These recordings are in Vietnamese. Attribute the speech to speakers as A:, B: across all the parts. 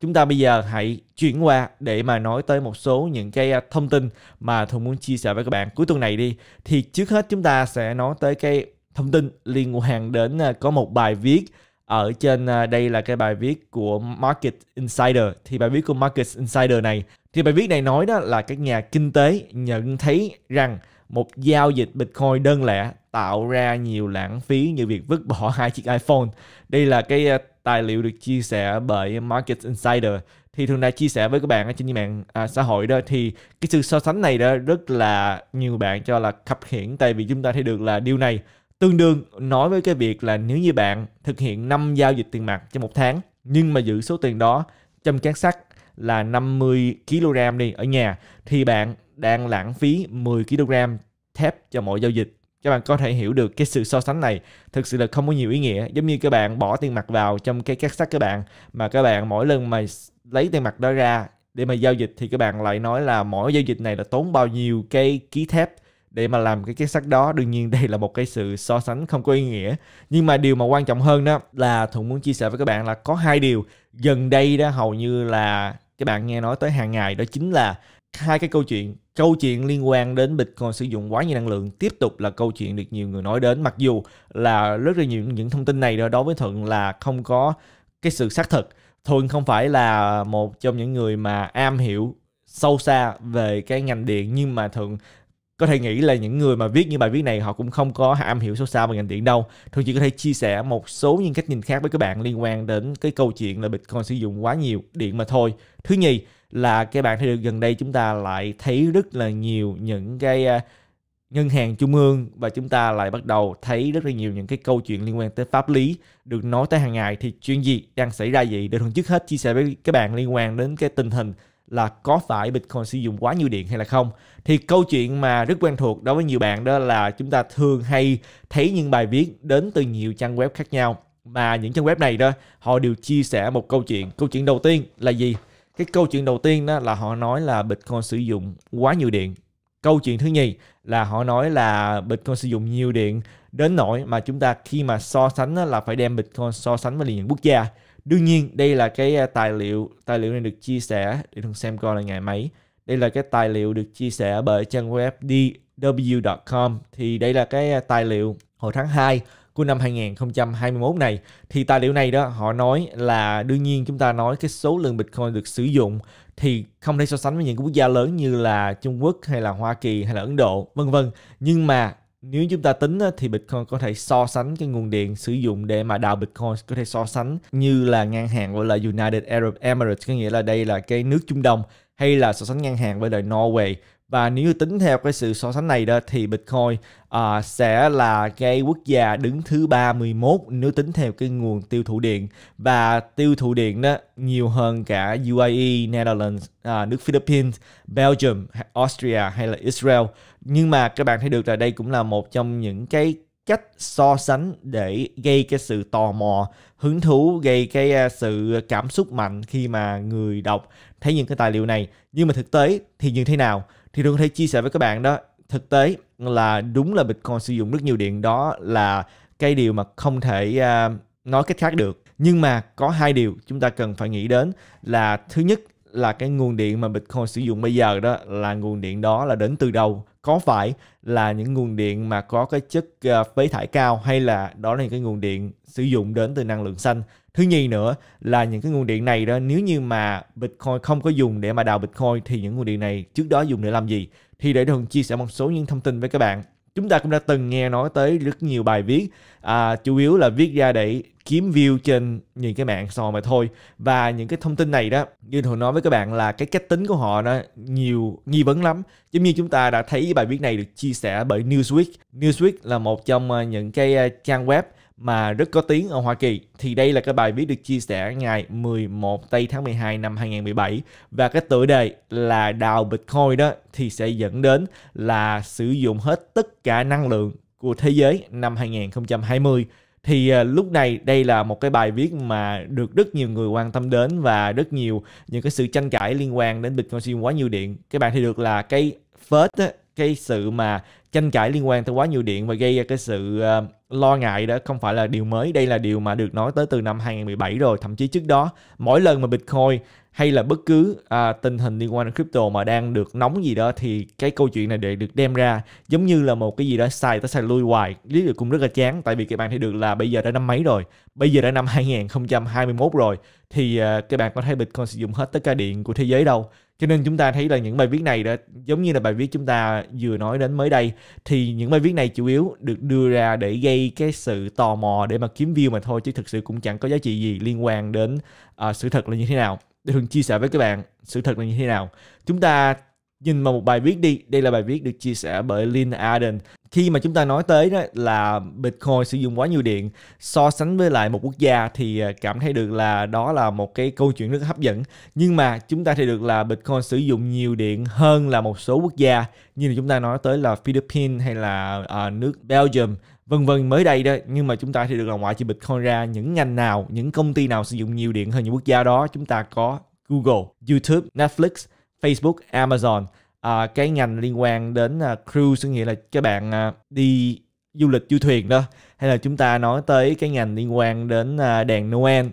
A: chúng ta bây giờ hãy chuyển qua để mà nói tới một số những cái à, thông tin mà Thuận muốn chia sẻ với các bạn cuối tuần này đi. Thì trước hết chúng ta sẽ nói tới cái thông tin liên quan đến à, có một bài viết ở trên à, đây là cái bài viết của Market Insider thì bài viết của Market Insider này thì bài viết này nói đó là các nhà kinh tế nhận thấy rằng một giao dịch Bitcoin đơn lẻ tạo ra nhiều lãng phí như việc vứt bỏ hai chiếc iPhone. Đây là cái tài liệu được chia sẻ bởi Market Insider thì thường đã chia sẻ với các bạn ở trên mạng à, xã hội đó thì cái sự so sánh này đó rất là nhiều bạn cho là khập khiển tại vì chúng ta thấy được là điều này tương đương nói với cái việc là nếu như bạn thực hiện 5 giao dịch tiền mặt trong một tháng nhưng mà giữ số tiền đó trong cán sắt là 50 kg đi ở nhà thì bạn đang lãng phí 10 kg thép cho mỗi giao dịch các bạn có thể hiểu được cái sự so sánh này thực sự là không có nhiều ý nghĩa giống như các bạn bỏ tiền mặt vào trong cái két sắt các bạn mà các bạn mỗi lần mà lấy tiền mặt đó ra để mà giao dịch thì các bạn lại nói là mỗi giao dịch này là tốn bao nhiêu cái ký thép để mà làm cái két sắt đó đương nhiên đây là một cái sự so sánh không có ý nghĩa nhưng mà điều mà quan trọng hơn đó là thuận muốn chia sẻ với các bạn là có hai điều gần đây đó hầu như là các bạn nghe nói tới hàng ngày đó chính là hai cái câu chuyện câu chuyện liên quan đến bitcoin sử dụng quá nhiều năng lượng tiếp tục là câu chuyện được nhiều người nói đến mặc dù là rất là nhiều những thông tin này đó đối với thuận là không có cái sự xác thực thuận không phải là một trong những người mà am hiểu sâu xa về cái ngành điện nhưng mà thuận có thể nghĩ là những người mà viết những bài viết này họ cũng không có am hiểu sâu xa về ngành điện đâu thôi chỉ có thể chia sẻ một số những cách nhìn khác với các bạn liên quan đến cái câu chuyện là bitcoin sử dụng quá nhiều điện mà thôi thứ nhì là các bạn thấy được gần đây chúng ta lại thấy rất là nhiều những cái à, ngân hàng trung ương và chúng ta lại bắt đầu thấy rất là nhiều những cái câu chuyện liên quan tới pháp lý được nói tới hàng ngày thì chuyện gì đang xảy ra gì để thường trước hết chia sẻ với các bạn liên quan đến cái tình hình là có phải Bitcoin sử dụng quá nhiều điện hay là không. Thì câu chuyện mà rất quen thuộc đối với nhiều bạn đó là chúng ta thường hay thấy những bài viết đến từ nhiều trang web khác nhau mà những trang web này đó họ đều chia sẻ một câu chuyện. Câu chuyện đầu tiên là gì? Cái câu chuyện đầu tiên đó là họ nói là Bitcoin sử dụng quá nhiều điện. Câu chuyện thứ nhì là họ nói là Bitcoin sử dụng nhiều điện đến nỗi mà chúng ta khi mà so sánh là phải đem Bitcoin so sánh với những quốc gia đương nhiên đây là cái à, tài liệu tài liệu này được chia sẻ để thường xem coi là ngày mấy đây là cái tài liệu được chia sẻ bởi trang web dw.com thì đây là cái à, tài liệu hồi tháng 2 của năm 2021 này thì tài liệu này đó họ nói là đương nhiên chúng ta nói cái số lượng Bitcoin được sử dụng thì không thể so sánh với những quốc gia lớn như là Trung Quốc hay là Hoa Kỳ hay là Ấn Độ vân vân nhưng mà nếu chúng ta tính thì Bitcoin có thể so sánh cái nguồn điện sử dụng để mà đào Bitcoin có thể so sánh như là ngân hàng gọi là United Arab Emirates có nghĩa là đây là cái nước Trung Đông hay là so sánh ngân hàng với lại Norway và nếu như tính theo cái sự so sánh này đó thì Bitcoin uh, sẽ là cái quốc gia đứng thứ 31 nếu tính theo cái nguồn tiêu thụ điện và tiêu thụ điện đó nhiều hơn cả UAE, Netherlands, uh, nước Philippines, Belgium, Austria hay là Israel. Nhưng mà các bạn thấy được là đây cũng là một trong những cái cách so sánh để gây cái sự tò mò, hứng thú, gây cái à, sự cảm xúc mạnh khi mà người đọc thấy những cái tài liệu này. Nhưng mà thực tế thì như thế nào? thì tôi có thể chia sẻ với các bạn đó thực tế là đúng là Bitcoin sử dụng rất nhiều điện đó là cái điều mà không thể uh, nói cách khác được nhưng mà có hai điều chúng ta cần phải nghĩ đến là thứ nhất là cái nguồn điện mà Bitcoin sử dụng bây giờ đó là nguồn điện đó là đến từ đâu có phải là những nguồn điện mà có cái chất à, phế thải cao hay là đó là những cái nguồn điện sử dụng đến từ năng lượng xanh thứ nhì nữa là những cái nguồn điện này đó nếu như mà bitcoin không có dùng để mà đào bitcoin thì những nguồn điện này trước đó dùng để làm gì thì để thường chia sẻ một số những thông tin với các bạn chúng ta cũng đã từng nghe nói tới rất nhiều bài viết à, chủ yếu là viết ra để kiếm view trên những cái mạng sò mà thôi và những cái thông tin này đó như thường nói với các bạn là cái cách tính của họ nó nhiều nghi vấn lắm giống như chúng ta đã thấy bài viết này được chia sẻ bởi Newsweek Newsweek là một trong ờ, những cái ờ, trang web mà rất có tiếng ở Hoa Kỳ thì đây là cái bài viết được chia sẻ ngày 11 tây tháng 12 năm 2017 và cái tựa đề là đào Bitcoin đó thì sẽ dẫn đến là sử dụng hết tất cả năng lượng của thế giới năm 2020 thì à, lúc này đây là một cái bài viết mà được rất nhiều người quan tâm đến và rất nhiều những cái sự tranh cãi liên quan đến Bitcoin quá nhiều điện. Các bạn thì được là cái phết cái sự mà tranh cãi liên quan tới quá nhiều điện và gây ra cái sự ờ, lo ngại đó không phải là điều mới. Đây là điều mà được nói tới từ năm 2017 rồi, thậm chí trước đó. Mỗi lần mà Bitcoin hay là bất cứ uh, tình hình liên quan đến crypto mà đang được nóng gì đó thì cái câu chuyện này để được đem ra giống như là một cái gì đó xài tới xài lui hoài. Lý được cũng rất là chán tại vì các bạn thấy được là bây giờ đã năm mấy rồi. Bây giờ đã năm 2021 rồi thì uh, ờ, các bạn có thấy Bitcoin sử dụng hết tất cả điện của thế giới đâu cho nên chúng ta thấy là những bài viết này đã giống như là bài viết chúng ta vừa nói đến mới đây thì những bài viết này chủ yếu được đưa ra để gây cái sự tò mò để mà kiếm view mà thôi chứ thực sự cũng chẳng có giá trị gì liên quan đến uh, sự thật là như thế nào để thường chia sẻ với các bạn sự thật là như thế nào chúng ta nhìn vào một bài viết đi đây là bài viết được chia sẻ bởi Lynn Arden khi mà chúng ta nói tới đó là Bitcoin sử dụng quá nhiều điện so sánh với lại một quốc gia thì à, cảm thấy được là đó là một cái câu chuyện rất hấp dẫn nhưng mà chúng ta thấy được là Bitcoin sử dụng nhiều điện hơn là một số quốc gia như là chúng ta nói tới là Philippines hay là uh, nước Belgium vân vân mới đây đó nhưng mà chúng ta thì được là ngoại trừ Bitcoin ra những ngành nào những công ty nào sử dụng nhiều điện hơn những quốc gia đó chúng ta có Google, YouTube, Netflix, Facebook, Amazon à, cái ngành liên quan đến à, cruise nghĩa là các bạn à, đi du lịch du thuyền đó hay là chúng ta nói tới cái ngành liên quan đến à, đèn Noel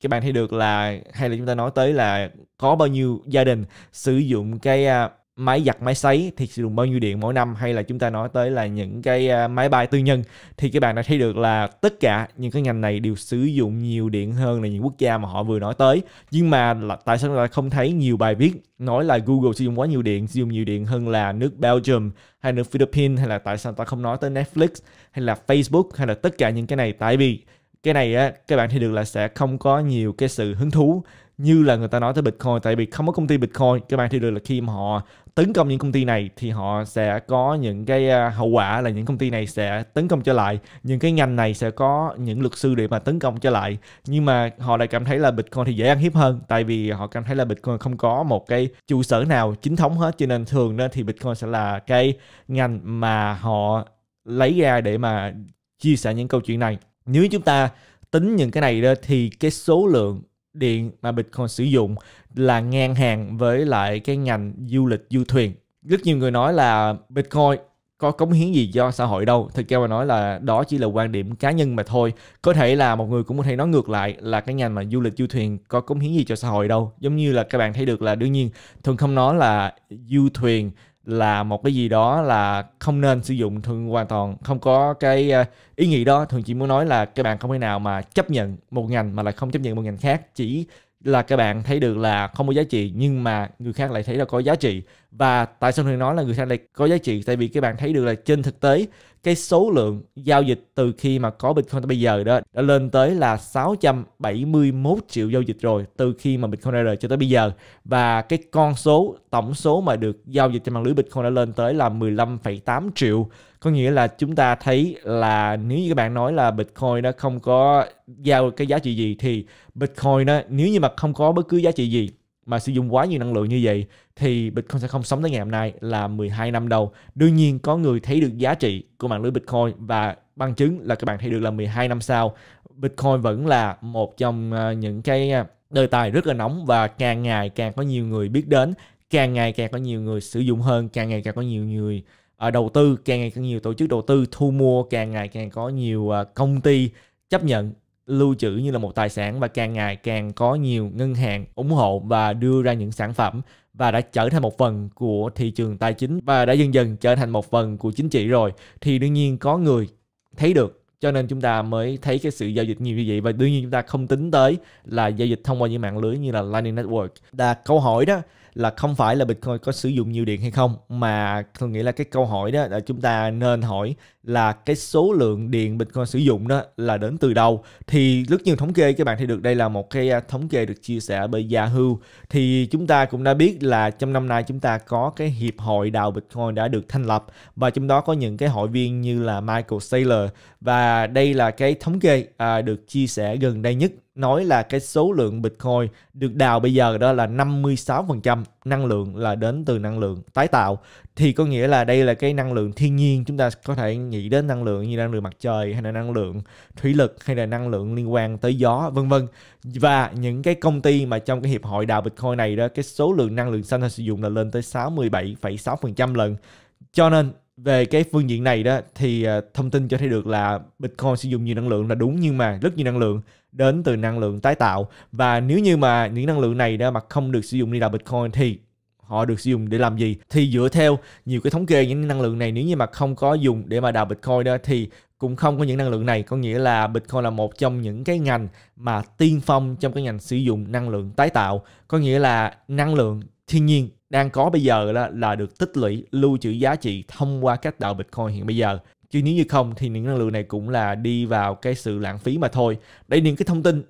A: các bạn thấy được là hay là chúng ta nói tới là có bao nhiêu gia đình sử dụng cái à, máy giặt máy sấy thì sử dụng bao nhiêu điện mỗi năm hay là chúng ta nói tới là những cái à, máy bay tư nhân thì các bạn đã thấy được là tất cả những cái ngành này đều sử dụng nhiều điện hơn là những quốc gia mà họ vừa nói tới nhưng mà là, tại sao lại không thấy nhiều bài viết nói là Google sử dụng quá nhiều điện sử dụng nhiều điện hơn là nước Belgium hay nước Philippines hay là tại sao ta không nói tới Netflix hay là Facebook hay là tất cả những cái này tại vì cái này á các bạn thấy được là sẽ không có nhiều cái sự hứng thú như là người ta nói tới Bitcoin tại vì không có công ty Bitcoin các bạn thì được là khi mà họ tấn công những công ty này thì họ sẽ có những cái à, hậu quả là những công ty này sẽ tấn công trở lại những cái ngành này sẽ có những luật sư để mà tấn công trở lại nhưng mà họ lại cảm thấy là Bitcoin thì dễ ăn hiếp hơn tại vì họ cảm thấy là Bitcoin không có một cái trụ sở nào chính thống hết cho nên thường đó thì Bitcoin sẽ là cái ngành mà họ lấy ra để mà chia sẻ những câu chuyện này nếu chúng ta tính những cái này đó thì cái số lượng điện mà Bitcoin sử dụng là ngang hàng với lại cái ngành du lịch du thuyền. Rất nhiều người nói là Bitcoin có cống hiến gì cho xã hội đâu thực ra mà nói là đó chỉ là quan điểm cá nhân mà thôi có thể là một người cũng có thể nói ngược lại là cái ngành mà du lịch du thuyền có cống hiến gì cho xã hội đâu giống như là các bạn thấy được là đương nhiên thường không nói là du thuyền là một cái gì đó là không nên sử dụng thường hoàn toàn không có cái ờ, ý nghĩ đó thường chỉ muốn nói là các bạn không thể nào mà chấp nhận một ngành mà lại không chấp nhận một ngành khác chỉ là các bạn thấy được là không có giá trị nhưng mà người khác lại thấy là có giá trị và tại sao thường nói là người khác lại có giá trị tại vì các bạn thấy được là trên thực tế cái số lượng giao dịch từ khi mà có Bitcoin tới bây giờ đó đã lên tới là 671 triệu giao dịch rồi từ khi mà Bitcoin ra đời cho tới bây giờ và cái con số tổng số mà được giao dịch trên mạng lưới Bitcoin đã lên tới là 15,8 triệu có nghĩa là chúng ta thấy là nếu như các bạn nói là Bitcoin nó không có giao cái giá trị gì thì Bitcoin nó nếu như mà không có bất cứ giá trị gì mà sử dụng quá nhiều năng lượng như vậy thì Bitcoin sẽ không sống tới ngày hôm nay là 12 năm đầu. Đương nhiên có người thấy được giá trị của mạng lưới Bitcoin và bằng chứng là các bạn thấy được là 12 năm sau Bitcoin vẫn là một trong à, những cái à, đề tài rất là nóng và càng ngày càng có nhiều người biết đến, càng ngày càng có nhiều người sử dụng hơn, càng ngày càng có nhiều người à, đầu tư, càng ngày càng nhiều tổ chức đầu tư thu mua, càng ngày càng có nhiều công ty chấp nhận lưu trữ như là một tài sản và càng ngày càng có nhiều ngân hàng ủng hộ và đưa ra những sản phẩm và đã trở thành một phần của thị trường tài chính và đã dần dần trở thành một phần của chính trị rồi thì đương nhiên có người thấy được cho nên chúng ta mới thấy cái sự giao dịch nhiều như vậy và đương nhiên chúng ta không tính tới là giao dịch thông qua những mạng lưới như là Lightning Network. Là câu hỏi đó là không phải là Bitcoin có sử dụng nhiều điện hay không mà tôi nghĩ là cái câu hỏi đó là chúng ta nên hỏi là cái số lượng điện Bitcoin sử dụng đó là đến từ đâu thì rất nhiều thống kê các bạn thấy được đây là một cái à, thống kê được chia sẻ bởi Yahoo thì chúng ta cũng đã biết là trong năm nay chúng ta có cái hiệp hội đào Bitcoin đã được thành lập và trong đó có những cái hội viên như là Michael Saylor và đây là cái thống kê à, được chia sẻ gần đây nhất nói là cái số lượng Bitcoin được đào bây giờ đó là 56% năng lượng là đến từ năng lượng tái tạo thì có nghĩa là đây là cái năng lượng thiên nhiên chúng ta có thể nghĩ đến năng lượng như năng lượng mặt trời hay là năng lượng thủy lực hay là năng lượng liên quan tới gió vân vân và những cái công ty mà trong cái hiệp hội đào Bitcoin này đó cái số lượng năng lượng xanh họ sử dụng là lên tới 67,6% lần cho nên về cái phương diện này đó thì à, thông tin cho thấy được là Bitcoin sử dụng nhiều năng lượng là đúng nhưng mà rất nhiều năng lượng đến từ năng lượng tái tạo và nếu như mà những năng lượng này đó mà không được sử dụng đi đào Bitcoin thì họ được sử dụng để làm gì thì dựa theo nhiều cái thống kê những năng lượng này nếu như mà không có dùng để mà đào bitcoin đó thì cũng không có những năng lượng này có nghĩa là bitcoin là một trong những cái ngành mà tiên phong trong cái ngành sử dụng năng lượng tái tạo có nghĩa là năng lượng thiên nhiên đang có bây giờ là, là được tích lũy lưu trữ giá trị thông qua các đạo bitcoin hiện bây giờ chứ nếu như không thì những năng lượng này cũng là đi vào cái sự lãng phí mà thôi đây những cái thông tin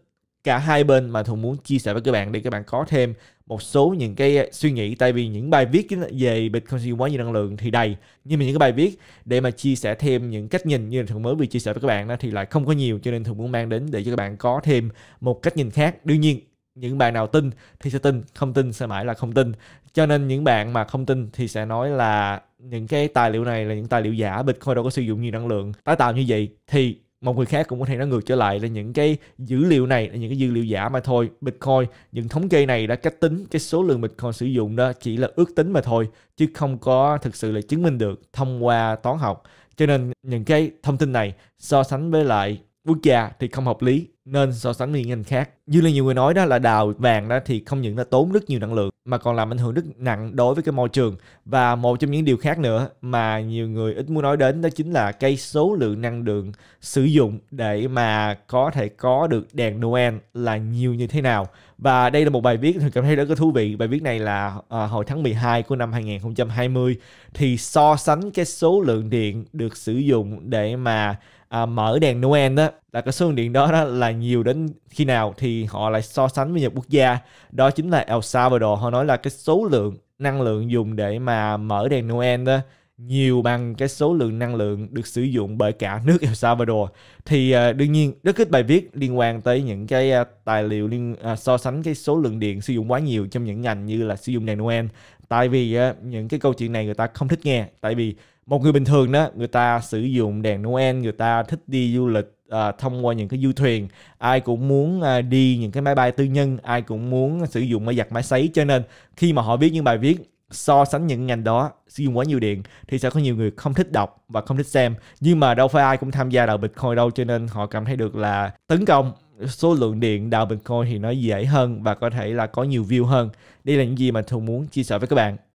A: cả hai bên mà thường muốn chia sẻ với các bạn để các bạn có thêm một số những cái ờ, suy nghĩ tại vì những bài viết về Bitcoin siêu quá nhiều năng lượng thì đầy nhưng mà những cái bài viết để mà chia sẻ thêm những cách nhìn như là Thuận mới vừa chia sẻ với các bạn đó thì lại không có nhiều cho nên thường muốn mang đến để cho các bạn có thêm một cách nhìn khác đương nhiên những bạn nào tin thì sẽ tin không tin sẽ mãi là không tin cho nên những bạn mà không tin thì sẽ nói là những cái tài liệu này là những tài liệu giả bitcoin đâu có sử dụng nhiều năng lượng tái tạo như vậy thì một người khác cũng có thể nói ngược trở lại là những cái dữ liệu này là những cái dữ liệu giả mà thôi bitcoin những thống kê này đã cách tính cái số lượng bitcoin sử dụng đó chỉ là ước tính mà thôi chứ không có thực sự là chứng minh được thông qua toán học cho nên những cái thông tin này so sánh với lại quốc gia thì không hợp lý nên so sánh với những ngành khác. Như là nhiều người nói đó là đào vàng đó thì không những là tốn rất nhiều năng lượng mà còn làm ảnh hưởng rất nặng đối với cái môi trường và một trong những điều khác nữa mà nhiều người ít muốn nói đến đó chính là cái số lượng năng lượng sử dụng để mà có thể có được đèn Noel là nhiều như thế nào. Và đây là một bài viết mình cảm thấy rất là thú vị. Bài viết này là à, hồi tháng 12 của năm 2020 thì so sánh cái số lượng điện được sử dụng để mà à, mở đèn Noel đó là cái số điện đó, đó là nhiều đến khi nào thì họ lại so sánh với nhiều quốc gia đó chính là El Salvador họ nói là cái số lượng năng lượng dùng để mà mở đèn Noel đó nhiều bằng cái số lượng năng lượng được sử dụng bởi cả nước El Salvador thì uh, đương nhiên rất ít bài viết liên quan tới những cái uh, tài liệu liên uh, so sánh cái số lượng điện sử dụng quá nhiều trong những ngành như là sử dụng đèn Noel tại vì những cái câu chuyện này người ta không thích nghe tại vì một người bình thường đó người ta sử dụng đèn Noel người ta thích đi du lịch à, thông qua những cái du thuyền ai cũng muốn à, đi những cái máy bay tư nhân ai cũng muốn sử dụng máy giặt máy sấy cho nên khi mà họ viết những bài viết so sánh những ngành đó sử dụng quá nhiều điện thì sẽ có nhiều người không thích đọc và không thích xem nhưng mà đâu phải ai cũng tham gia đào bitcoin đâu cho nên họ cảm thấy được là tấn công số lượng điện đào Bitcoin thì nó dễ hơn và có thể là có nhiều view hơn. Đây là những gì mà Thùng muốn chia sẻ với các bạn.